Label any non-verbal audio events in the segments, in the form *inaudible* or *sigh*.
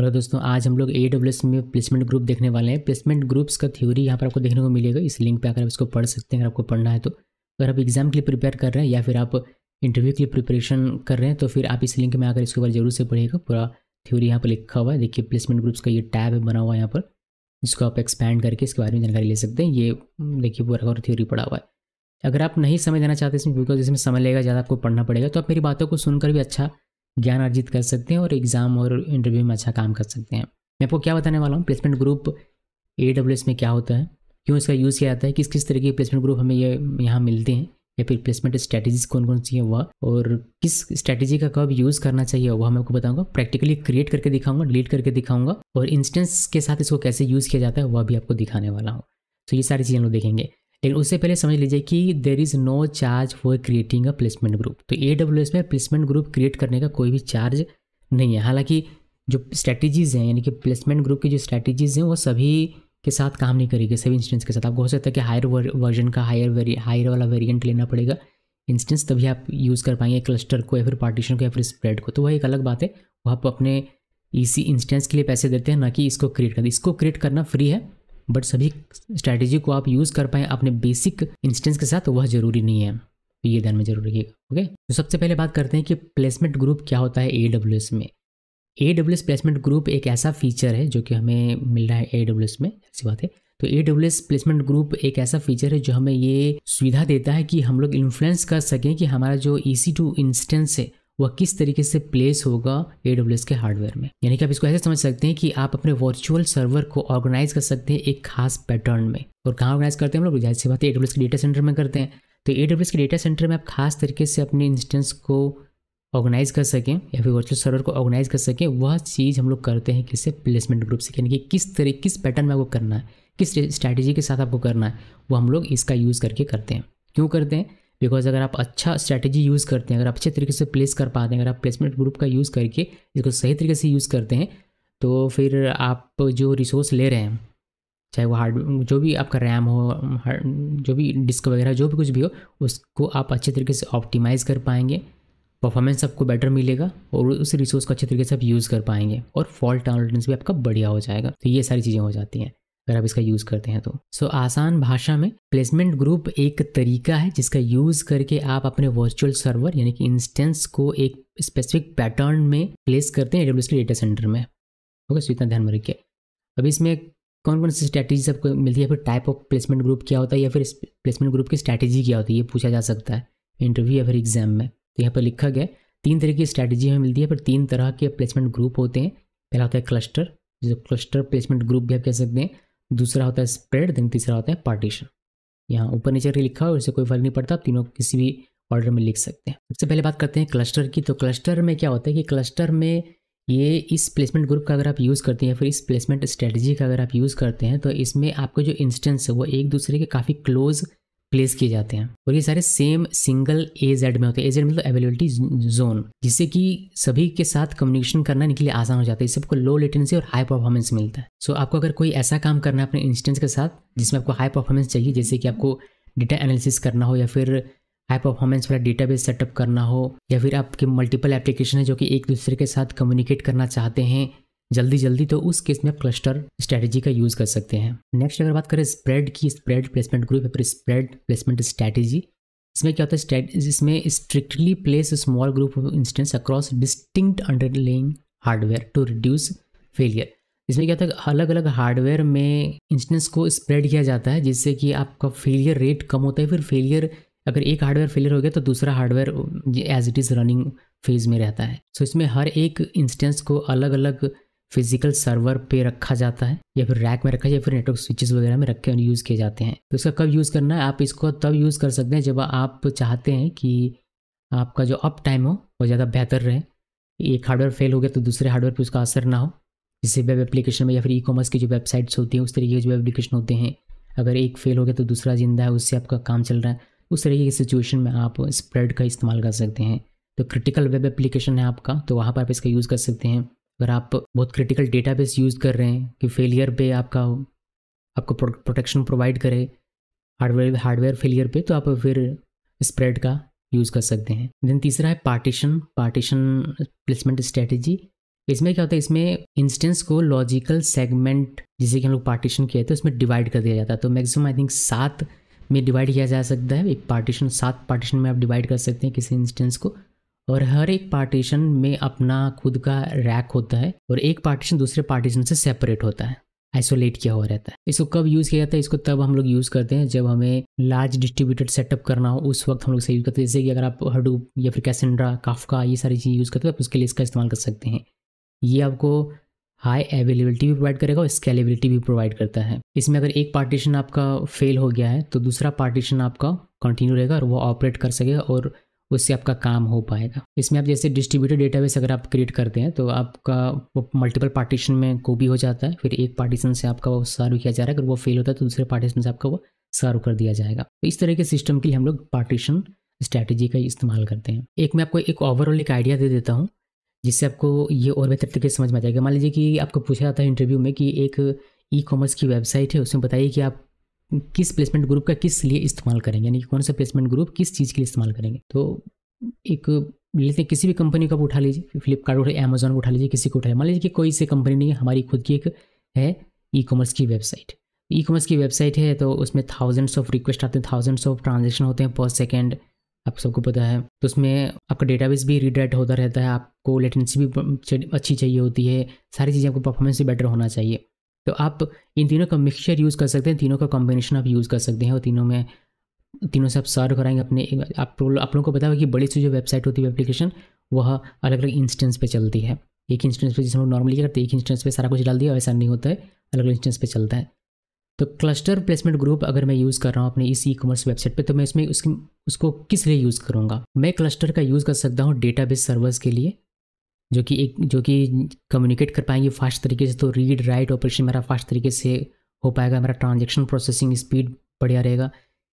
hello दोस्तों आज हम लोग ए में प्लेसमेंट ग्रुप देखने वाले हैं प्लेसमेंट ग्रुप्स का थ्योरी यहाँ पर आपको देखने को मिलेगा इस लिंक पर आकर आप इसको पढ़ सकते हैं अगर आपको पढ़ना है तो अगर आप एग्जाम के लिए प्रिपेयर कर रहे हैं या फिर आप इंटरव्यू के लिए प्रिपरेशन कर रहे हैं तो फिर आप इस लिंक में आकर इसके ऊपर जरूर से पढ़िएगा पूरा थ्योरी यहाँ पर लिखा हुआ है देखिए प्लेसमेंट ग्रुप्स का ये टैब है बना हुआ है यहाँ पर जिसको आप एक्सपैंड करके इसके बारे में जानकारी ले सकते हैं ये देखिए पूरा और थ्योरी पढ़ा हुआ है अगर आप नहीं समझ देना चाहते इसमें बिकॉज इसमें समझ लेगा ज़्यादा आपको पढ़ना पड़ेगा तो आप मेरी बातों को सुनकर भी अच्छा ज्ञान अर्जित कर सकते हैं और एग्ज़ाम और इंटरव्यू में अच्छा काम कर सकते हैं मैं आपको क्या बताने वाला हूँ प्लेसमेंट ग्रुप ए में क्या होता है क्यों इसका यूज़ किया जाता है किस किस तरह के प्लेसमेंट ग्रुप हमें ये यहाँ मिलते हैं या फिर प्लेसमेंट स्ट्रैटेजीज कौन कौन सी है वह और किस स्ट्रैटेजी का कब यूज़ करना चाहिए वह मैं आपको बताऊंगा प्रैक्टिकली क्रिएट करके दिखाऊंगा डिलीट करके दिखाऊंगा और इंस्टेंस के साथ इसको कैसे यूज़ किया जाता है वह भी आपको दिखाने वाला हूँ तो ये सारी चीज़ें लोग देखेंगे लेकिन उससे पहले समझ लीजिए कि there is no charge for creating a placement group तो ए डब्ल्यू एस में प्लेसमेंट ग्रुप क्रिएट करने का कोई भी चार्ज नहीं है हालांकि जो स्ट्रैटेजीज़ हैं यानी कि प्लेसमेंट ग्रुप की जो स्ट्रैटेजीज़ हैं वो सभी के साथ काम नहीं करेगी सभी इंस्टेंस के साथ आपको हो सकता है कि हायर वर्जन का हायर वेरी हायर वाला वेरियंट लेना पड़ेगा इंस्टेंस तभी आप यूज़ कर पाएंगे क्लस्टर को या फिर पार्टीशन को या फिर स्प्रेड को तो वह एक अलग बात है वह आप अपने इसी इंस्टेंस के लिए पैसे देते हैं ना कि इसको क्रिएट करते इसको क्रिएट करना फ्री है बट सभी स्ट्रैटेजी को आप यूज़ कर पाएँ अपने बेसिक इंस्टेंस के साथ वह ज़रूरी नहीं है तो ये ध्यान में जरूर रखिएगा ओके तो सबसे पहले बात करते हैं कि प्लेसमेंट ग्रुप क्या होता है ए में ए प्लेसमेंट ग्रुप एक ऐसा फीचर है जो कि हमें मिल रहा है ए में ऐसी बात है तो ए प्लेसमेंट ग्रुप एक ऐसा फीचर है जो हमें ये सुविधा देता है कि हम लोग इन्फ्लुएंस कर सकें कि हमारा जो ई सी टू इंस्टेंस है वह किस तरीके से प्लेस होगा ए के हार्डवेयर में यानी कि आप इसको ऐसे समझ सकते हैं कि आप अपने वर्चुअल सर्वर को ऑर्गेनाइज कर सकते हैं एक खास पैटर्न में और कहाँ ऑर्गेनाइज करते हैं हम लोग जाहिर सी बात है ए के डेटा सेंटर में करते हैं तो ए के डेटा सेंटर में आप खास तरीके से अपने इंस्टेंस को ऑर्गेनाइज कर सकें या फिर वर्चुअल सर्वर को ऑर्गेनाइज कर सकें वह चीज़ हम लोग करते हैं किसे प्लेसमेंट ग्रुप से यानी कि किस तरीके किस पैटर्न में आपको करना है किस स्ट्रैटेजी के साथ आपको करना है वो हम लोग इसका यूज़ करके करते हैं क्यों करते हैं बिकॉज अगर आप अच्छा स्ट्रैटेजी यूज़ करते हैं अगर आप अच्छे तरीके से प्लेस कर पाते हैं अगर आप प्लेसमेंट ग्रुप का यूज़ करके इसको सही तरीके से यूज़ करते हैं तो फिर आप जो रिसोर्स ले रहे हैं चाहे वो हार्ड जो भी आपका रैम हो जो भी डिस्क वगैरह जो भी कुछ भी हो उसको आप अच्छे तरीके से ऑप्टिमाइज़ कर पाएंगे परफॉर्मेंस आपको बेटर मिलेगा और उस रिसोर्स को अच्छे तरीके से आप यूज़ कर पाएंगे और फॉल्ट टॉलरेंस भी आपका बढ़िया हो जाएगा तो ये सारी चीज़ें हो जाती हैं अगर आप इसका यूज़ करते हैं तो सो so, आसान भाषा में प्लेसमेंट ग्रुप एक तरीका है जिसका यूज़ करके आप अपने वर्चुअल सर्वर यानी कि इंस्टेंस को एक स्पेसिफिक पैटर्न में प्लेस करते हैं एडब्ल्यू डेटा सेंटर में ओके सो इतना ध्यान में रखिए अब इसमें कौन कौन सी स्ट्रैटेजी आपको मिलती है फिर टाइप ऑफ प्लेसमेंट ग्रुप क्या होता है या फिर प्लेसमेंट ग्रुप की स्ट्रैटेजी क्या होती है ये पूछा जा सकता है इंटरव्यू या फिर एग्जाम में तो यहाँ पर लिखा गया तीन तरह की स्ट्रैटेजी हमें मिलती है फिर तीन तरह के प्लेसमेंट ग्रुप होते हैं पहला होता है क्लस्टर जो क्लस्टर प्लेसमेंट ग्रुप भी आप कह सकते हैं दूसरा होता है स्प्रेड देन तीसरा होता है पार्टीशन यहाँ ऊपर नीचे लिखा हो और इससे कोई फर्क नहीं पड़ता आप तीनों किसी भी ऑर्डर में लिख सकते हैं सबसे पहले बात करते हैं क्लस्टर की तो क्लस्टर में क्या होता है कि क्लस्टर में ये इस प्लेसमेंट ग्रुप का अगर आप यूज़ करते हैं या फिर इस प्लेसमेंट स्ट्रेटजी का अगर आप यूज़ करते हैं तो इसमें आपके जो इंस्टेंस है वो एक दूसरे के काफ़ी क्लोज़ प्लेस किए जाते हैं और ये सारे सेम सिंगल ए जेड में होते हैं ए जेड मतलब अवेलेबिलिटी जोन जिससे कि सभी के साथ कम्युनिकेशन करना इनके लिए आसान हो जाता है इससे आपको लो लेटेंसी और हाई परफॉर्मेंस मिलता है सो so, आपको अगर कोई ऐसा काम करना है अपने इंस्टेंस के साथ जिसमें आपको हाई परफॉर्मेंस चाहिए जैसे कि आपको डेटा एनालिसिस करना हो या फिर हाई परफॉर्मेंस वाला डेटा सेटअप करना हो या फिर आपके मल्टीपल एप्लीकेशन है जो कि एक दूसरे के साथ कम्युनिकेट करना चाहते हैं जल्दी जल्दी तो उस केस में आप क्लस्टर स्ट्रैटेजी का यूज़ कर सकते हैं नेक्स्ट अगर बात करें स्प्रेड की स्प्रेड प्लेसमेंट ग्रुप या फिर स्प्रेड प्लेसमेंट स्ट्रैटेजी इसमें क्या होता है इसमें strictly place small group of instance across distinct underlying hardware to reduce failure इसमें क्या होता है अलग अलग हार्डवेयर में इंस्टेंस को स्प्रेड किया जाता है जिससे कि आपका फेलियर रेट कम होता है फिर फेलियर अगर एक हार्डवेयर फेलियर हो गया तो दूसरा hardware as it is running phase में रहता है सो so, इसमें हर एक इंस्टेंस को अलग अलग फिजिकल सर्वर पे रखा जाता है या फिर रैक में रखा या फिर नेटवर्क स्विचेस वगैरह में रखे यूज़ किए जाते हैं तो इसका कब यूज़ करना है आप इसको तब यूज़ कर सकते हैं जब आप चाहते हैं कि आपका जो अप टाइम हो वो ज़्यादा बेहतर रहे एक हार्डवेयर फेल हो गया तो दूसरे हार्डवेयर पर उसका असर ना हो जैसे वेब एप्लीकेशन में या फिर ई कॉमर्स की जो वेबसाइट्स होती हैं उस तरीके के जो वेब एप्लीकेशन होते हैं अगर एक फेल हो गया तो दूसरा जिंदा है उससे आपका काम चल रहा है उस तरीके की सिचुएशन में आप स्प्रेड का इस्तेमाल कर सकते हैं तो क्रिटिकल वेब एप्लीकेशन है आपका तो वहाँ पर आप इसका यूज़ कर सकते हैं अगर आप बहुत क्रिटिकल डेटा बेस यूज़ कर रहे हैं कि फेलियर पे आपका आपको प्रोटेक्शन प्रोवाइड करे हार्डवेयर हार्डवेयर फेलियर पे तो आप फिर स्प्रेड का यूज़ कर सकते हैं देन तीसरा है पार्टीशन पार्टीशन प्लेसमेंट स्ट्रेटेजी इसमें क्या होता है इसमें इंस्टेंस को लॉजिकल सेगमेंट जिसे कि हम लोग पार्टीशन किया था उसमें डिवाइड कर दिया जाता है तो मैक्सिमम आई थिंक सात में डिवाइड किया जा सकता है एक पार्टीशन सात पार्टीशन में आप डिवाइड कर सकते हैं किसी इंस्टेंस को और हर एक पार्टीशन में अपना खुद का रैक होता है और एक पार्टीशन दूसरे पार्टीशन से सेपरेट होता है आइसोलेट किया हुआ रहता है इसको कब यूज़ किया जाता है इसको तब हम लोग यूज़ करते हैं जब हमें लार्ज डिस्ट्रीब्यूटेड सेटअप करना हो उस वक्त हम लोग से यूज़ करते हैं जैसे कि अगर आप हडूब या फिर कैसेंड्रा काफका ये सारी चीज़ें यूज़ करते हैं तो उसके लिए इसका इस्तेमाल कर सकते हैं ये आपको हाई अवेलेबिलिटी भी प्रोवाइड करेगा और स्केलेबिलिटी भी प्रोवाइड करता है इसमें अगर एक पार्टीशन आपका फेल हो गया है तो दूसरा पार्टीशन आपका कंटिन्यू रहेगा और वो ऑपरेट कर सकेगा और उससे आपका काम हो पाएगा इसमें आप जैसे डिस्ट्रीब्यूटेड डेटाबेस अगर आप क्रिएट करते हैं तो आपका वो मल्टीपल पार्टीशन में को भी हो जाता है फिर एक पार्टीशन से आपका वो सर्व किया जा रहा है अगर वो फेल होता है तो दूसरे पार्टीशन से आपका वो सर्व कर दिया जाएगा तो इस तरह के सिस्टम के लिए हम लोग पार्टीशन स्ट्रैटेजी का इस्तेमाल करते हैं एक मैं आपको एक ओवरऑल एक आइडिया दे देता हूँ जिससे आपको ये और बेहतर तरीके से समझ में आ जाएगा मान लीजिए कि आपको पूछा जाता है इंटरव्यू में कि एक ई कॉमर्स की वेबसाइट है उसमें बताइए कि आप किस प्लेसमेंट ग्रुप का किस लिए इस्तेमाल करेंगे यानी कि कौन सा प्लेसमेंट ग्रुप किस चीज़ के लिए इस्तेमाल करेंगे तो एक लेते हैं किसी भी कंपनी का उठा लीजिए फ्लिपकार्ट उठा अमेजोन को उठा लीजिए किसी को उठाए मान लीजिए कि कोई से कंपनी नहीं है हमारी खुद की एक है ई कॉमर्स की वेबसाइट ई कॉमर्स की वेबसाइट है तो उसमें थाउजेंड्स ऑफ रिक्वेस्ट आते हैं थाउजेंड्स ऑफ ट्रांजेक्शन होते हैं पर सेकेंड आप सबको पता है तो उसमें आपका डेटाबेस भी रीडाइट होता रहता है आपको लेटेंसी भी अच्छी चाहिए होती है सारी चीज़ें आपको परफॉर्मेंस भी बेटर होना चाहिए तो आप इन तीनों का मिक्सचर यूज़ कर सकते हैं तीनों का कॉम्बिनेशन आप यूज़ कर सकते हैं और तीनों में तीनों से आप सर्व कराएंगे अपने आप आप लोगों को पता है कि बड़ी सी जो वेबसाइट होती है एप्लीकेशन वह अलग अलग इंस्टेंस पे चलती है एक इंस्टेंस पे जिसमें लोग नॉर्मली करते हैं एक इंस्टेंस पे सारा कुछ डाल दिया वैसा नहीं होता है अलग अलग इंस्टेंस पे चलता है तो क्लस्टर प्लेसमेंट ग्रुप अगर मैं यूज़ कर रहा हूँ अपने इस ई कॉमर्स वेबसाइट पे तो मैं इसमें उसकी उसको किस लिए यूज़ करूँगा मैं क्लस्टर का यूज़ कर सकता हूँ डेटाबेस सर्वर्स के लिए जो कि एक जो कि कम्युनिकेट कर पाएंगे फास्ट तरीके से तो रीड राइट ऑपरेशन मेरा फास्ट तरीके से हो पाएगा मेरा ट्रांजेक्शन प्रोसेसिंग स्पीड बढ़िया रहेगा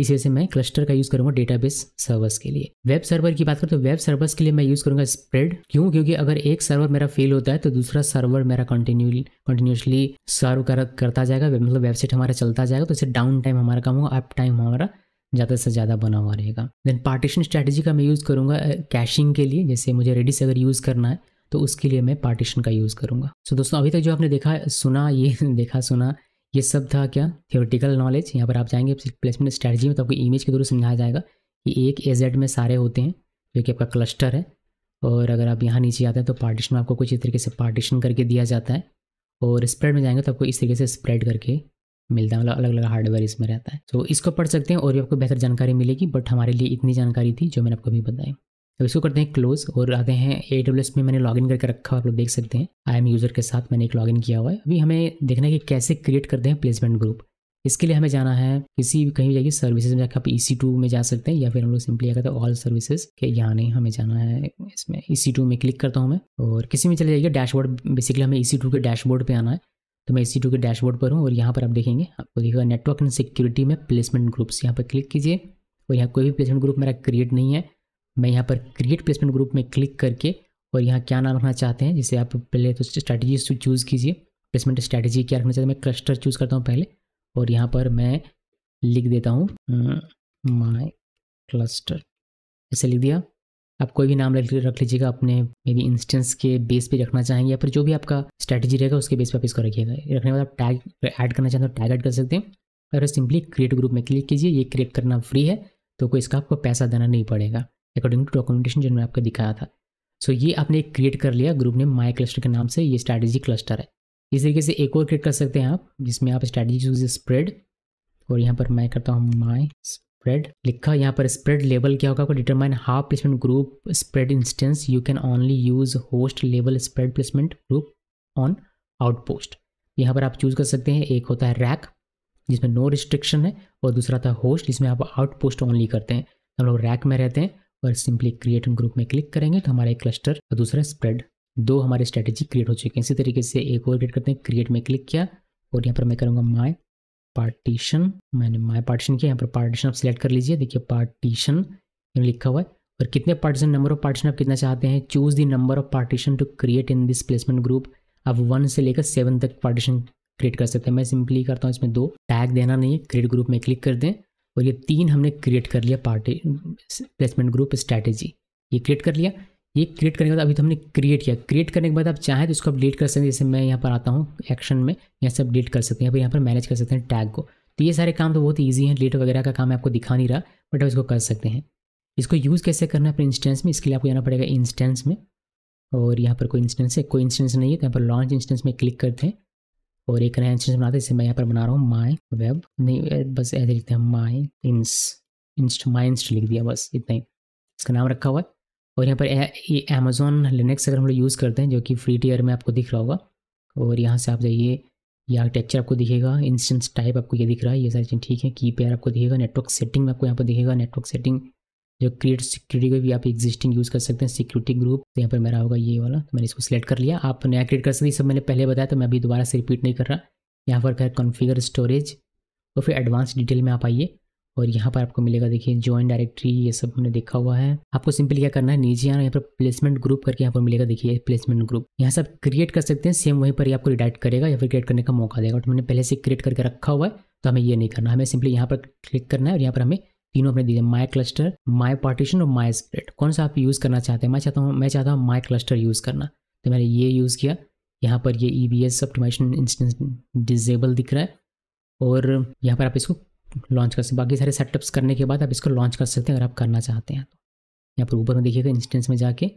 इस वजह से मैं क्लस्टर का यूज़ करूँगा डेटाबेस सर्वर्स के लिए वेब सर्वर की बात करें तो वेब सर्वर्स के लिए मैं यूज़ करूँगा स्प्रेड क्यों क्योंकि अगर एक सर्वर मेरा फेल होता है तो दूसरा सर्वर मेरा कंटिन्यू कंटिन्यूसली सर्व कर, करता जाएगा मतलब वेबसाइट हमारा चलता जाएगा तो इससे डाउन टाइम हमारा कम होगा अप टाइम हमारा ज़्यादा से ज़्यादा बना हुआ रहेगा देन पार्टीशन स्ट्रैटेजी का मैं यूज़ करूँगा कैशिंग के लिए जैसे मुझे रेडिस अगर यूज़ करना है तो उसके लिए मैं पार्टीशन का यूज़ करूँगा सो so, दोस्तों अभी तक जो आपने देखा सुना ये *laughs* देखा सुना ये सब था क्या थियोरटिकल नॉलेज यहाँ पर आप जाएंगे प्लेसमेंट स्ट्रैटेजी में तो आपको इमेज के थ्रू समझाया जाएगा कि एक एजेड में सारे होते हैं जो कि आपका क्लस्टर है और अगर आप यहाँ नीचे आते हैं तो पार्टीशन में आपको कुछ इस तरीके से पार्टीशन करके दिया जाता है और स्प्रेड में जाएंगे तो आपको इस तरीके से स्प्रेड करके मिलता है मतलब अलग अलग हार्डवेयर इसमें रहता है तो इसको पढ़ सकते हैं और भी आपको बेहतर जानकारी मिलेगी बट हमारे लिए इतनी जानकारी थी जो मैंने आपको अभी बताई अब इसको करते हैं क्लोज और आते हैं ए डब्ल्यू में मैंने लॉगिन करके रखा हुआ आप लोग देख सकते हैं आई एम यूज़र के साथ मैंने एक लॉगिन किया हुआ है अभी हमें देखना है कि कैसे क्रिएट करते हैं प्लेसमेंट ग्रुप इसके लिए हमें जाना है किसी भी कहीं जाइए सर्विसेज में जाकर आप ई सी टू में जा सकते हैं या फिर हम लोग सिंपली आ कहते हैं ऑल सर्विसेज के यहाँ नहीं हमें जाना है इसमें ई सी टू में क्लिक करता हूँ मैं और किसी में चले जाइए डैशबोर्ड बेसिकली हमें ई सी टू के डैशबोर्ड पर आना है तो मैं ई सी टू के डैशबोर्ड पर हूँ और यहाँ पर आप देखेंगे आपको देखिएगा नेटवर्क एंड सिक्योरिटी में प्लेसमेंट ग्रुप्स यहाँ पर क्लिक कीजिए और यहाँ कोई भी प्लेसमेंट ग्रुप मेरा क्रिएट नहीं है मैं यहाँ पर क्रिएट प्लेसमेंट ग्रुप में क्लिक करके और यहाँ क्या नाम रखना चाहते हैं जिसे आप पहले तो स्ट्रैटेजी चूज़ कीजिए प्लेसमेंट स्ट्रैटेजी क्या रखना चाहते हैं मैं क्लस्टर चूज़ करता हूँ पहले और यहाँ पर मैं लिख देता हूँ माई हम्म, क्लस्टर ऐसे लिख दिया आप कोई भी नाम रख लीजिएगा अपने मे बी इंस्टेंस के बेस पे रखना चाहेंगे या फिर जो भी आपका स्ट्रैटेजी रहेगा उसके बेस पे आप इसको रखिएगा रखने के बाद आप टैग ऐड करना चाहते हो टैग ऐड कर सकते हैं और सिंपली क्रिएट ग्रुप में क्लिक कीजिए ये क्रिएट करना फ्री है तो कोई इसका आपको पैसा देना नहीं पड़ेगा अकॉर्डिंग टू डॉक्यूमेंटेशन जो मैंने आपको दिखाया था सो so, ये आपने एक क्रिएट कर लिया ग्रुप ने माई क्लस्टर के नाम से ये स्ट्रैटेजी क्लस्टर है इस तरीके से एक और क्रिएट कर सकते हैं आप जिसमें आप स्ट्रैटेजी चूज स्प्रेड और यहाँ पर मैं करता हूँ माई स्प्रेड लिखा यहाँ पर स्प्रेड लेवल क्या होगा आपको determine half placement group spread instance you can only use host level spread placement group on outpost यहाँ पर आप चूज कर सकते हैं एक होता है रैक जिसमें नो रिस्ट्रिक्शन है और दूसरा था होस्ट जिसमें आप आउटपोस्ट ओनली करते हैं हम लोग रैक में रहते हैं और सिंपली क्रिएट इन ग्रुप में क्लिक करेंगे तो हमारा एक क्लस्टर और दूसरा स्प्रेड दो हमारे स्ट्रेटेजी क्रिएट हो चुके हैं इसी तरीके से एक और क्रिएट करते हैं क्रिएट में क्लिक किया और यहाँ पर मैं करूँगा माई पार्टीशन मैंने माई पार्टीशन किया यहाँ पर पार्टीशन आप सिलेक्ट कर लीजिए देखिए पार्टीशन लिखा हुआ है और कितने पार्टीशन नंबर ऑफ पार्टीशन आप कितना चाहते हैं choose the number of partition to create in this placement group आप वन से लेकर सेवन तक पार्टीशन क्रिएट कर सकते हैं मैं सिंपली करता हूँ इसमें दो टैग देना नहीं है क्रिएट ग्रुप में क्लिक कर दें और ये तीन हमने क्रिएट कर लिया पार्टी प्लेसमेंट ग्रुप स्ट्रैटेजी ये क्रिएट कर लिया ये क्रिएट करने के बाद अभी तो हमने क्रिएट किया क्रिएट करने के बाद आप चाहें तो इसको अपडेट कर सकते हैं जैसे मैं यहाँ पर आता हूँ एक्शन में यहाँ से अपडेट कर सकते हैं फिर यहाँ पर मैनेज कर सकते हैं टैग को तो ये सारे काम तो बहुत ईजी हैं लेट वगैरह का काम आपको दिखा नहीं रहा बट आप इसको कर सकते हैं इसको यूज़ कैसे करना है अपने इंस्टेंस में इसके लिए आपको जाना पड़ेगा इंस्टेंस में और यहाँ पर कोई इंस्टेंस है कोई इंस्टेंस नहीं है तो यहाँ पर लॉन्च इंस्टेंस में क्लिक करते हैं और एक नया इंस्टेंस बनाते हैं इसे मैं यहाँ पर बना रहा हूँ माई वेब नहीं बस ऐसे लिखते हैं माई इंस इंस्ट माई इंस्ट लिख दिया बस इतना ही इसका नाम रखा हुआ है और यहाँ पर ये अमेज़ोन लिनक्स अगर हम लोग यूज़ करते हैं जो कि फ्री टीयर में आपको दिख रहा होगा और यहाँ से आप जाइए ये आर्किटेक्चर आपको दिखेगा इंस्टेंस टाइप आपको ये दिख रहा है ये सारी चीज़ें ठीक है की पेयर आपको दिखेगा नेटवर्क सेटिंग में आपको यहाँ पर दिखेगा नेटवर्क सेटिंग जो क्रिएट सिक्योरिटी को भी आप एग्जिस्टिंग यूज़ कर सकते हैं सिक्योरिटी ग्रुप तो यहाँ पर मेरा होगा ये वाला तो मैंने इसको सिलेक्ट कर लिया आप नया क्रिएट कर सकते हैं सब मैंने पहले बताया तो मैं अभी दोबारा से रिपीट नहीं कर रहा यहाँ पर है कॉन्फ़िगर स्टोरेज और फिर एडवांस डिटेल में आप आइए और यहाँ पर आपको मिलेगा देखिए ज्वाइन डायरेक्टरी ये सब हमने देखा हुआ है आपको सिंपली क्या करना है नीचे आना यहाँ पर प्लेसमेंट ग्रुप करके यहाँ पर मिलेगा देखिए प्लेसमेंट ग्रुप यहाँ से आप क्रिएट कर सकते हैं सेम वहीं पर आपको रिडाइट करेगा या फिर क्रिएट करने का मौका देगा तो मैंने पहले से क्रिएट करके रखा हुआ है तो हमें ये नहीं करना हमें सिंपली यहाँ पर क्लिक करना है और यहाँ पर हमें तीनों अपने दिए माई क्लस्टर माई पार्टीशन और माई स्प्रेड कौन सा आप यूज़ करना चाहते हैं मैं चाहता हूँ मैं चाहता हूँ माई क्लस्टर यूज़ करना तो मैंने ये यूज़ किया यहाँ पर ये E B S optimisation instance disable दिख रहा है और यहाँ पर आप इसको लॉन्च कर सकते हैं बाकी सारे सेटअप्स करने के बाद आप इसको लॉन्च कर सकते हैं अगर आप करना चाहते हैं तो यहाँ पर ऊपर में देखिएगा इंस्टेंस तो में जाके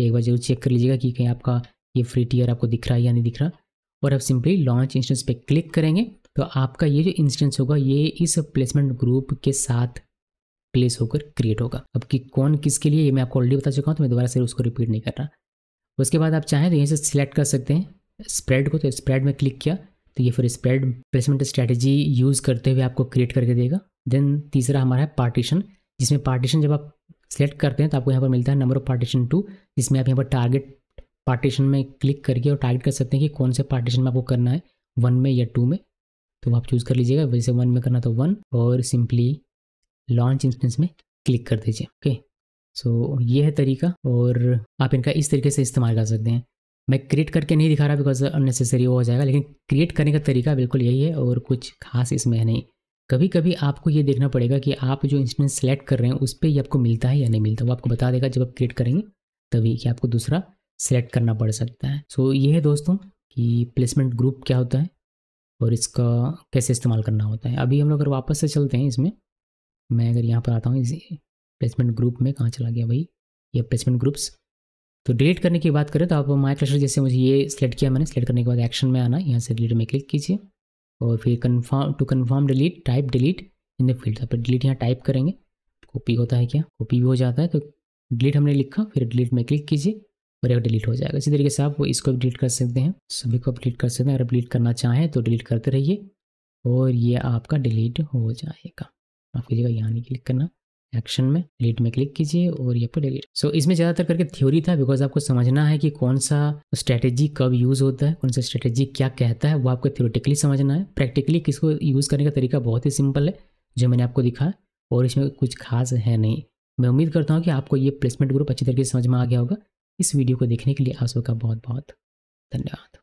एक बार जरूर चेक कर लीजिएगा कि कहीं आपका ये फ्री टीयर आपको दिख रहा है या नहीं दिख रहा और आप सिंपली लॉन्च इंस्टेंस पे क्लिक करेंगे तो आपका ये जो इंस्टेंस होगा ये इस प्लेसमेंट ग्रुप के साथ प्लेस होकर क्रिएट होगा अब कि कौन किसके लिए ये मैं आपको ऑलरेडी बता चुका हूँ तो मैं दोबारा से उसको रिपीट नहीं कर रहा उसके बाद आप चाहें तो यहीं से सिलेक्ट कर सकते हैं स्प्रेड को तो स्प्रेड में क्लिक किया तो ये फिर स्प्रेड प्लेसमेंट स्ट्रैटेजी यूज़ करते हुए आपको क्रिएट करके देगा देन तीसरा हमारा है पार्टीशन जिसमें पार्टीशन जब आप सेलेक्ट करते हैं तो आपको यहाँ पर मिलता है नंबर ऑफ पार्टीशन टू जिसमें आप यहाँ पर टारगेट पार्टीशन में क्लिक करके और टारगेट कर सकते हैं कि कौन से पार्टीशन में आपको करना है वन में या टू में तो आप चूज़ कर लीजिएगा वैसे वन में करना तो वन और सिंपली लॉन्च इंस्टेंस में क्लिक कर दीजिए ओके सो ये है तरीका और आप इनका इस तरीके से इस्तेमाल कर सकते हैं मैं क्रिएट करके नहीं दिखा रहा बिकॉज अननेसेसरी वो हो जाएगा लेकिन क्रिएट करने का तरीका बिल्कुल यही है और कुछ खास इसमें है नहीं कभी कभी आपको ये देखना पड़ेगा कि आप जो इंस्टेंस सेलेक्ट कर रहे हैं उस पर ही आपको मिलता है या नहीं मिलता वो आपको बता देगा जब आप क्रिएट करेंगे तभी कि आपको दूसरा सेलेक्ट करना पड़ सकता है सो ये है दोस्तों कि प्लेसमेंट ग्रुप क्या होता है और इसका कैसे इस्तेमाल करना होता है अभी हम लोग अगर वापस से चलते हैं इसमें मैं अगर यहाँ पर आता हूँ इसी प्लेसमेंट ग्रुप में कहाँ चला गया भाई ये प्लेसमेंट ग्रुप्स तो डिलीट करने की बात करें तो आप माई क्लस्टर जैसे मुझे ये सिलेक्ट किया मैंने सिलेक्ट करने के बाद एक्शन में आना यहाँ से डिलीट में क्लिक कीजिए और फिर confirm to confirm delete type delete in the field आप डिलीट यहाँ टाइप करेंगे कॉपी होता है क्या कॉपी भी हो जाता है तो डिलीट हमने लिखा फिर डिलीट में क्लिक कीजिए और एक डिलीट हो जाएगा इसी तरीके से आप इसको डिलीट कर सकते हैं सभी को आप डिलीट कर सकते हैं अगर डिलीट करना चाहें तो डिलीट करते रहिए और ये आपका डिलीट हो जाएगा आपको जगह यहाँ नहीं क्लिक करना एक्शन में डिलीट में क्लिक कीजिए और यहाँ पर डिलीट सो so, इसमें ज़्यादातर करके थ्योरी था बिकॉज आपको समझना है कि कौन सा स्ट्रेटेजी कब यूज़ होता है कौन सा स्ट्रेटेजी क्या कहता है वो आपको थ्योरेटिकली समझना है प्रैक्टिकली किसको यूज़ करने का तरीका बहुत ही सिंपल है जो मैंने आपको दिखा और इसमें कुछ खास है नहीं मैं उम्मीद करता हूँ कि आपको ये प्लेसमेंट ग्रुप अच्छी तरीके से समझ में आ गया होगा इस वीडियो को देखने के लिए आप सबका बहुत बहुत धन्यवाद